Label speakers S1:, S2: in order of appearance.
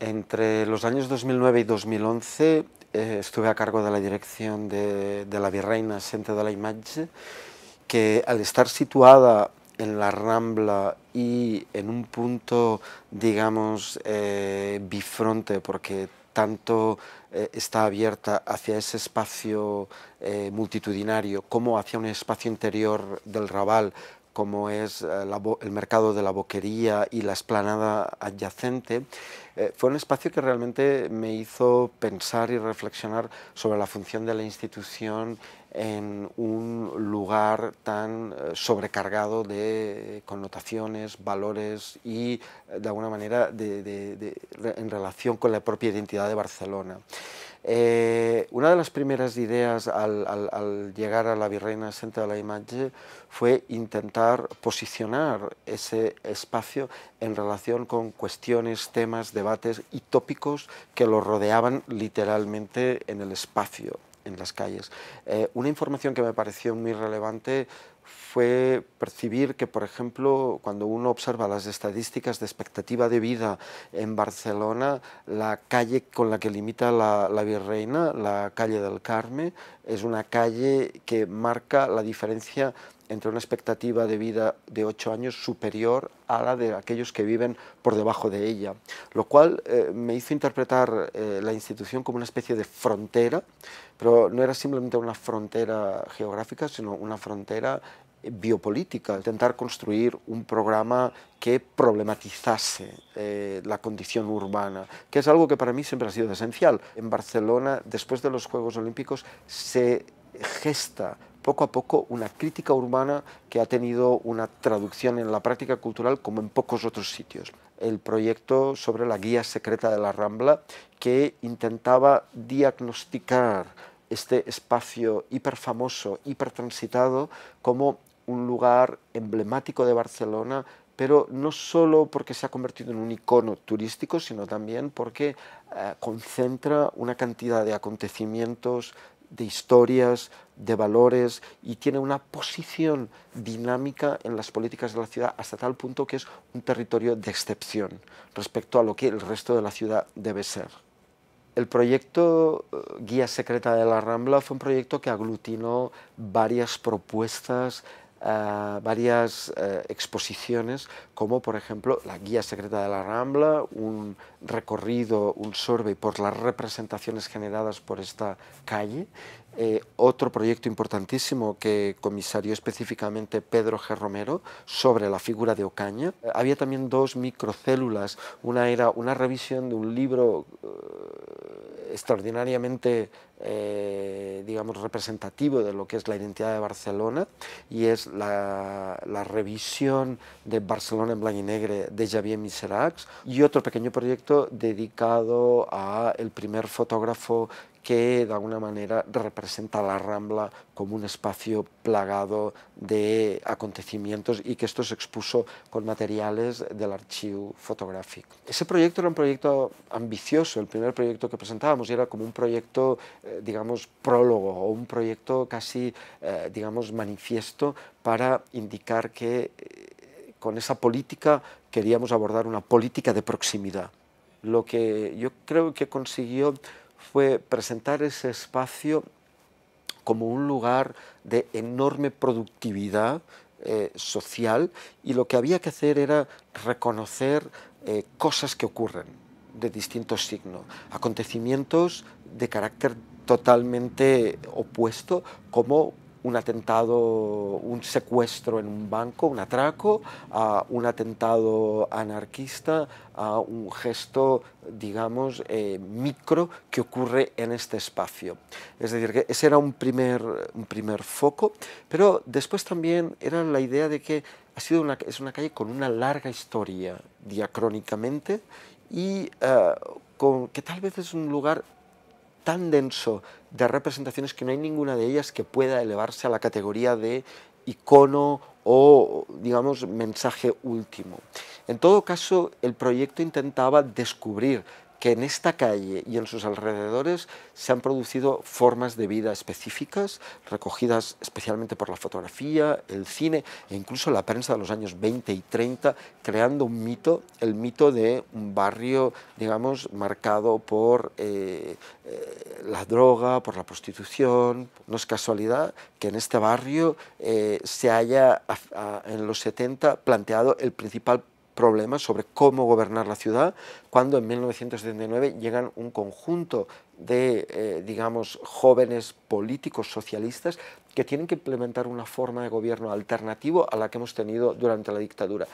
S1: Entre los años 2009 y 2011 eh, estuve a cargo de la dirección de, la Virreina Centro de la Imagen, que al estar situada en la Rambla y en un punto, digamos, eh, bifronte, porque tanto eh, está abierta hacia ese espacio multitudinario como hacia un espacio interior del Raval, como es eh, el mercado de la boquería y la esplanada adyacente, eh, fue un espacio que realmente me hizo pensar y reflexionar sobre la función de la institución en un lugar tan eh, sobrecargado de connotaciones, valores y de alguna manera en relación con la propia identidad de Barcelona. Eh, una de las primeras ideas al, llegar a la Virreina Centro de la Imagen fue intentar posicionar ese espacio en relación con cuestiones, temas, debates y tópicos que lo rodeaban literalmente en el espacio, en las calles. Eh, una información que me pareció muy relevante fue percibir que, por ejemplo, cuando uno observa las estadísticas de expectativa de vida en Barcelona, la calle con la que limita la, la Virreina, la calle del Carme, es una calle que marca la diferencia entre una expectativa de vida de ocho años superior a la de aquellos que viven por debajo de ella, lo cual eh, me hizo interpretar eh, la institución como una especie de frontera, pero no era simplemente una frontera geográfica, sino una frontera biopolítica, intentar construir un programa que problematizase eh, la condición urbana, que es algo que para mí siempre ha sido esencial. En Barcelona, después de los Juegos Olímpicos, se gesta poco a poco una crítica urbana que ha tenido una traducción en la práctica cultural como en pocos otros sitios. El proyecto sobre la guía secreta de la Rambla que intentaba diagnosticar este espacio hiperfamoso, hipertransitado, como un lugar emblemático de Barcelona, pero no solo porque se ha convertido en un icono turístico, sino también porque eh, concentra una cantidad de acontecimientos, de historias, de valores y tiene una posición dinámica en las políticas de la ciudad hasta tal punto que es un territorio de excepción respecto a lo que el resto de la ciudad debe ser. El proyecto eh, Guía Secreta de la Rambla fue un proyecto que aglutinó varias propuestas eh, varias eh, exposiciones, como por ejemplo la Guía Secreta de la Rambla, un recorrido, un survey por las representaciones generadas por esta calle. Eh, otro proyecto importantísimo que comisarió específicamente Pedro G. Romero sobre la figura de Ocaña. había también dos microcélulas, una era una revisión de un libro extraordinariamente, eh, digamos, representativo de lo que es la identidad de Barcelona y es la, revisión de Barcelona en blanco y negro de Javier Miserax y otro pequeño proyecto dedicado al primer fotógrafo que de alguna manera representa la Rambla como un espacio plagado de acontecimientos y que esto se expuso con materiales del archivo fotográfico. Ese proyecto era un proyecto ambicioso, el primer proyecto que presentábamos, y era como un proyecto, eh, digamos, prólogo o un proyecto casi, eh, digamos, manifiesto para indicar que eh, con esa política queríamos abordar una política de proximidad. Lo que yo creo que consiguió fue presentar ese espacio como un lugar de enorme productividad eh, social y lo que había que hacer era reconocer eh, cosas que ocurren de distintos signos, acontecimientos de carácter totalmente opuesto como un atentado, un secuestro en un banco, un atraco, un atentado anarquista, a un gesto, digamos, eh, micro que ocurre en este espacio. Es decir, que ese era un primer, un primer foco, pero después también era la idea de que ha sido una, es una calle con una larga historia diacrónicamente y eh, con, que tal vez es un lugar tan denso de representaciones que no hay ninguna de ellas que pueda elevarse a la categoría de icono o, digamos, mensaje último. En todo caso, el proyecto intentaba descubrir que en esta calle y en sus alrededores se han producido formas de vida específicas, recogidas especialmente por la fotografía, el cine e incluso la prensa de los años 20 y 30, creando un mito, el mito de un barrio, digamos, marcado por eh, eh, la droga, por la prostitución. No es casualidad que en este barrio eh, se haya en los 70 planteado el principal problemas sobre cómo gobernar la ciudad, cuando en 1979 llegan un conjunto de, eh, digamos, jóvenes políticos socialistas que tienen que implementar una forma de gobierno alternativo a la que hemos tenido durante la dictadura.